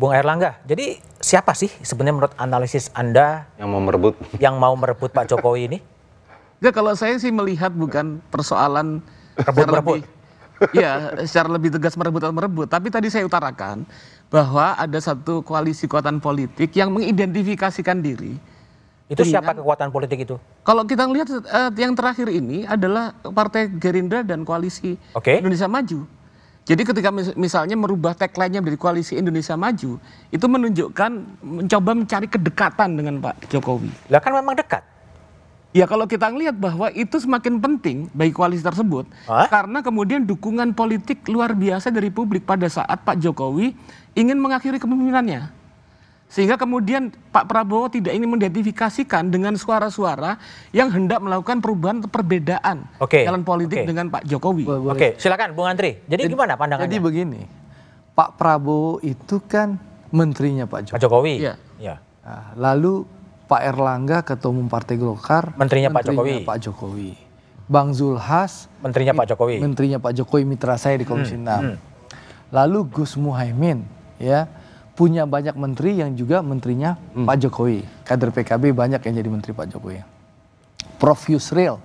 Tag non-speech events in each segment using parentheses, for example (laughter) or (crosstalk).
Bung Erlangga, jadi siapa sih sebenarnya menurut analisis Anda yang mau merebut yang mau merebut Pak Jokowi ini? Ya kalau saya sih melihat bukan persoalan rebut-rebut. ya, secara lebih tegas merebut atau merebut. Tapi tadi saya utarakan bahwa ada satu koalisi kekuatan politik yang mengidentifikasikan diri. Itu dengan, siapa kekuatan politik itu? Kalau kita lihat uh, eh, yang terakhir ini adalah Partai Gerindra dan Koalisi okay. Indonesia Maju jadi ketika misalnya merubah tagline-nya dari koalisi Indonesia Maju, itu menunjukkan mencoba mencari kedekatan dengan Pak Jokowi. Lah kan memang dekat. Ya kalau kita lihat bahwa itu semakin penting bagi koalisi tersebut Hah? karena kemudian dukungan politik luar biasa dari publik pada saat Pak Jokowi ingin mengakhiri kepemimpinannya. Sehingga kemudian Pak Prabowo tidak ingin mendetifikasikan dengan suara-suara yang hendak melakukan perubahan perbedaan okay. dalam politik okay. dengan Pak Jokowi. Oke, silakan Bung Antri. Jadi, jadi gimana pandangannya? Jadi begini, Pak Prabowo itu kan menterinya Pak Jokowi. Pak Jokowi. Ya. ya. Lalu Pak Erlangga Ketua Umum Partai Golkar. Menterinya, menterinya Pak Jokowi. Pak Jokowi. Bang Zulhas. Menterinya Pak Jokowi. Menterinya Pak Jokowi mitra saya di Komisi hmm. 6. Hmm. Lalu Gus Muhaimin ya punya banyak menteri yang juga menterinya hmm. Pak Jokowi. Kader PKB banyak yang jadi menteri Pak Jokowi. Prof Yusril.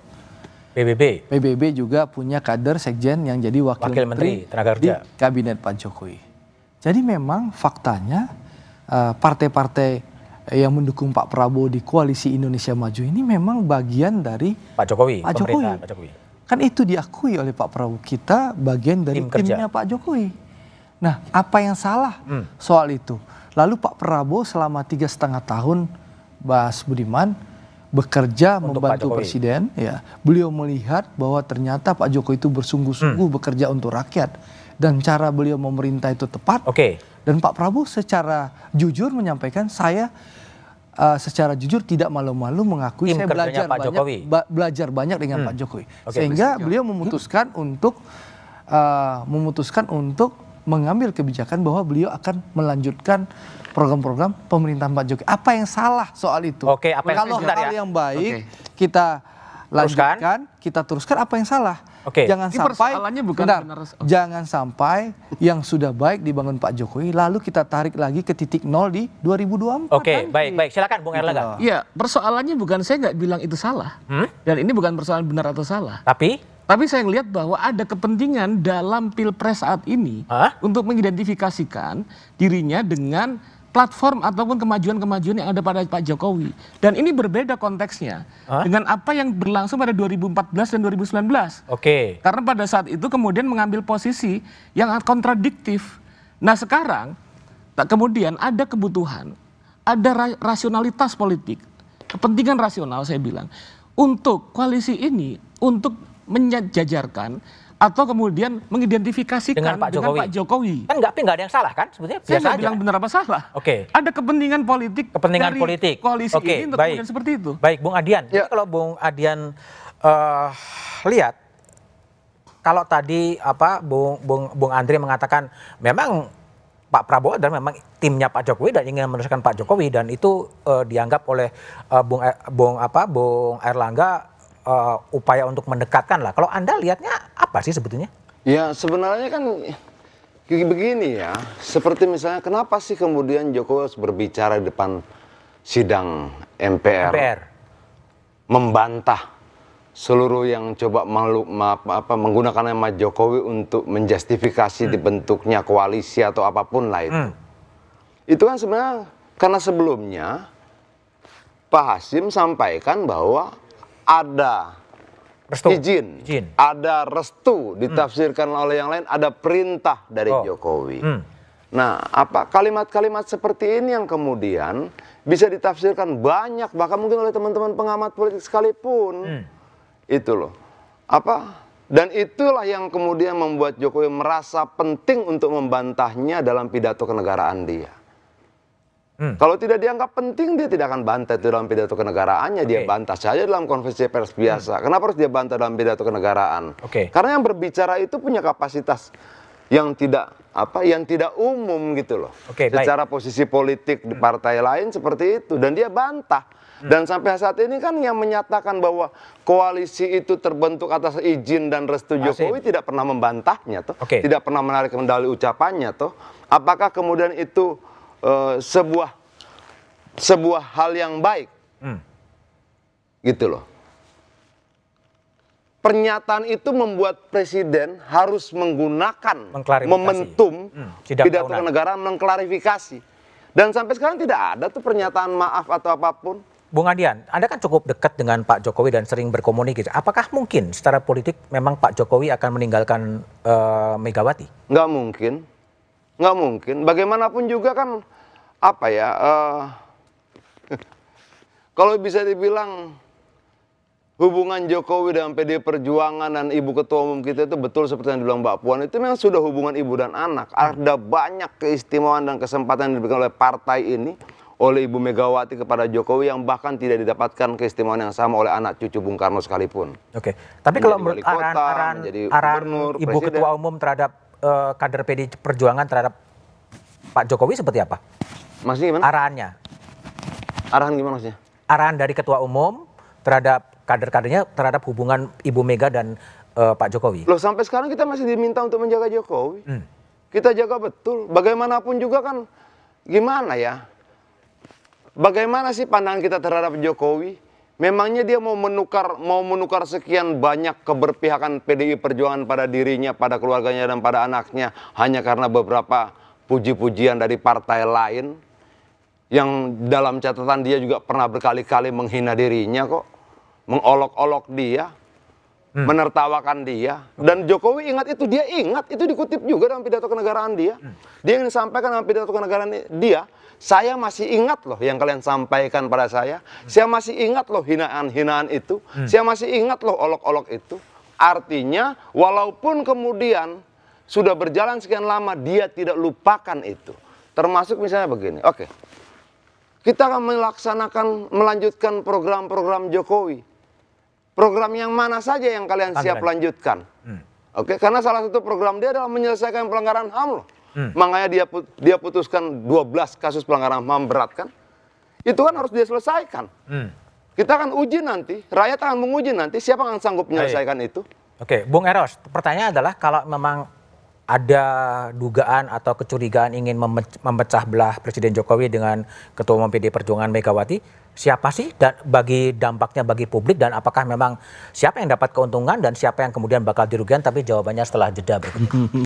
PBB. PBB juga punya kader sekjen yang jadi wakil, wakil menteri, menteri tenaga kerja. di kabinet Pak Jokowi. Jadi memang faktanya eh, partai-partai yang mendukung Pak Prabowo di koalisi Indonesia Maju ini memang bagian dari Pak Jokowi. Pak Jokowi. Pak Jokowi. Kan itu diakui oleh Pak Prabowo kita bagian dari Tim timnya Pak Jokowi Nah, apa yang salah hmm. soal itu? Lalu Pak Prabowo selama tiga setengah tahun, Bas Budiman bekerja untuk membantu presiden. Ya, beliau melihat bahwa ternyata Pak Jokowi itu bersungguh-sungguh hmm. bekerja untuk rakyat dan cara beliau memerintah itu tepat. Oke. Okay. Dan Pak Prabowo secara jujur menyampaikan saya uh, secara jujur tidak malu-malu mengakui Tim saya belajar Pak banyak Ba belajar banyak dengan hmm. Pak Jokowi okay, sehingga beliau memutuskan hmm. untuk uh, memutuskan untuk mengambil kebijakan bahwa beliau akan melanjutkan program-program pemerintahan Pak Jokowi. Apa yang salah soal itu? Oke, apa yang Kalau ya. hal ya? yang baik Oke. kita lanjutkan, teruskan. kita teruskan apa yang salah? Oke. Jangan Ini sampai bukan benar, benar. Jangan sampai yang sudah baik dibangun Pak Jokowi lalu kita tarik lagi ke titik nol di 2024. Oke, nanti. baik baik. Silakan Bung Erlangga. Gitu. Iya, persoalannya bukan saya nggak bilang itu salah. Hmm? Dan ini bukan persoalan benar atau salah. Tapi tapi saya lihat bahwa ada kepentingan dalam pilpres saat ini Hah? untuk mengidentifikasikan dirinya dengan platform ataupun kemajuan-kemajuan yang ada pada Pak Jokowi. Dan ini berbeda konteksnya Hah? dengan apa yang berlangsung pada 2014 dan 2019. Oke. Okay. Karena pada saat itu kemudian mengambil posisi yang kontradiktif. Nah sekarang tak kemudian ada kebutuhan, ada rasionalitas politik, kepentingan rasional saya bilang. Untuk koalisi ini, untuk menjajarkan atau kemudian mengidentifikasikan dengan Pak Jokowi. Dengan Pak Jokowi. Kan enggak nggak ada yang salah kan sebetulnya biasa Saya nggak bilang benar apa salah. Oke. Okay. Ada kepentingan politik kepentingan dari politik koalisi okay, ini untuk baik. kemudian seperti itu. Baik, Bung Adian. Ya. Jadi kalau Bung Adian uh, lihat kalau tadi apa Bung Bung Bung Andri mengatakan memang Pak Prabowo dan memang timnya Pak Jokowi dan ingin meneruskan Pak Jokowi dan itu uh, dianggap oleh uh, Bung Bung apa Bung Erlangga uh, upaya untuk mendekatkan lah. Kalau Anda lihatnya apa sih sebetulnya? Ya sebenarnya kan begini ya, seperti misalnya kenapa sih kemudian Jokowi berbicara di depan sidang MPR, MPR. membantah seluruh yang coba malu, ma, apa, menggunakan nama Jokowi untuk menjustifikasi hmm. dibentuknya koalisi atau apapun lah Hmm. Itu kan sebenarnya karena sebelumnya Pak Hasim sampaikan bahwa ada restu. Izin, izin, ada restu ditafsirkan hmm. oleh yang lain, ada perintah dari oh. Jokowi. Hmm. Nah, apa kalimat-kalimat seperti ini yang kemudian bisa ditafsirkan banyak bahkan mungkin oleh teman-teman pengamat politik sekalipun. Hmm. Itu loh. Apa? Dan itulah yang kemudian membuat Jokowi merasa penting untuk membantahnya dalam pidato kenegaraan dia. Hmm. Kalau tidak dianggap penting dia tidak akan bantah itu dalam pidato kenegaraannya, okay. dia bantah saja dalam konvensi pers biasa. Hmm. Kenapa harus dia bantah dalam pidato kenegaraan? Okay. Karena yang berbicara itu punya kapasitas yang tidak apa yang tidak umum gitu loh. Okay, Secara baik. posisi politik di hmm. partai hmm. lain seperti itu dan dia bantah. Hmm. Dan sampai saat ini kan yang menyatakan bahwa koalisi itu terbentuk atas izin dan restu Jokowi tidak pernah membantahnya toh, okay. tidak pernah menarik kendali ucapannya toh. Apakah kemudian itu Eh, sebuah sebuah hal yang baik. Hmm. Gitu loh. Pernyataan itu membuat presiden harus menggunakan momentum hmm. pidato negara mengklarifikasi. Dan sampai sekarang tidak ada tuh pernyataan maaf atau apapun. Bung Adian, Anda kan cukup dekat dengan Pak Jokowi dan sering berkomunikasi. Apakah mungkin secara politik memang Pak Jokowi akan meninggalkan uh, Megawati? Nggak mungkin. Nggak mungkin. Bagaimanapun juga kan apa ya? Uh, (laughs) kalau bisa dibilang hubungan Jokowi dengan PD Perjuangan dan Ibu Ketua Umum kita itu betul seperti yang dibilang Mbak Puan itu memang sudah hubungan ibu dan anak. Ada banyak keistimewaan dan kesempatan yang diberikan oleh partai ini oleh Ibu Megawati kepada Jokowi yang bahkan tidak didapatkan keistimewaan yang sama oleh anak cucu Bung Karno sekalipun. Oke, tapi kalau menurut aran-aran Ibu Presiden, Ketua Umum terhadap uh, kader PD Perjuangan terhadap Pak Jokowi seperti apa? Maksudnya gimana? Arahannya. Arahan gimana maksudnya? Arahan dari ketua umum terhadap kader-kadernya terhadap hubungan Ibu Mega dan uh, Pak Jokowi. Loh sampai sekarang kita masih diminta untuk menjaga Jokowi. Hmm. Kita jaga betul. Bagaimanapun juga kan gimana ya? Bagaimana sih pandangan kita terhadap Jokowi? Memangnya dia mau menukar mau menukar sekian banyak keberpihakan PDI Perjuangan pada dirinya, pada keluarganya dan pada anaknya hanya karena beberapa puji-pujian dari partai lain? yang dalam catatan dia juga pernah berkali-kali menghina dirinya kok, mengolok-olok dia, hmm. menertawakan dia. Dan Jokowi ingat itu, dia ingat itu dikutip juga dalam pidato kenegaraan dia. Hmm. Dia yang disampaikan dalam pidato kenegaraan dia, saya masih ingat loh yang kalian sampaikan pada saya. Hmm. Saya masih ingat loh hinaan-hinaan itu. Hmm. Saya masih ingat loh olok-olok itu. Artinya walaupun kemudian sudah berjalan sekian lama dia tidak lupakan itu. Termasuk misalnya begini. Oke. Okay. Kita akan melaksanakan, melanjutkan program-program Jokowi. Program yang mana saja yang kalian siap lanjutkan. Hmm. Oke, karena salah satu program dia adalah menyelesaikan pelanggaran HAM loh. Hmm. Makanya dia dia putuskan 12 kasus pelanggaran HAM berat kan. Itu kan harus dia selesaikan. Hmm. Kita akan uji nanti, rakyat akan menguji nanti siapa yang sanggup menyelesaikan Hai. itu. Oke, Bung Eros, pertanyaan adalah kalau memang ada dugaan atau kecurigaan ingin memecah belah Presiden Jokowi dengan Ketua Umum PD Perjuangan Megawati, siapa sih dan bagi dampaknya bagi publik dan apakah memang siapa yang dapat keuntungan dan siapa yang kemudian bakal dirugikan? Tapi jawabannya setelah jeda berikut. (laughs)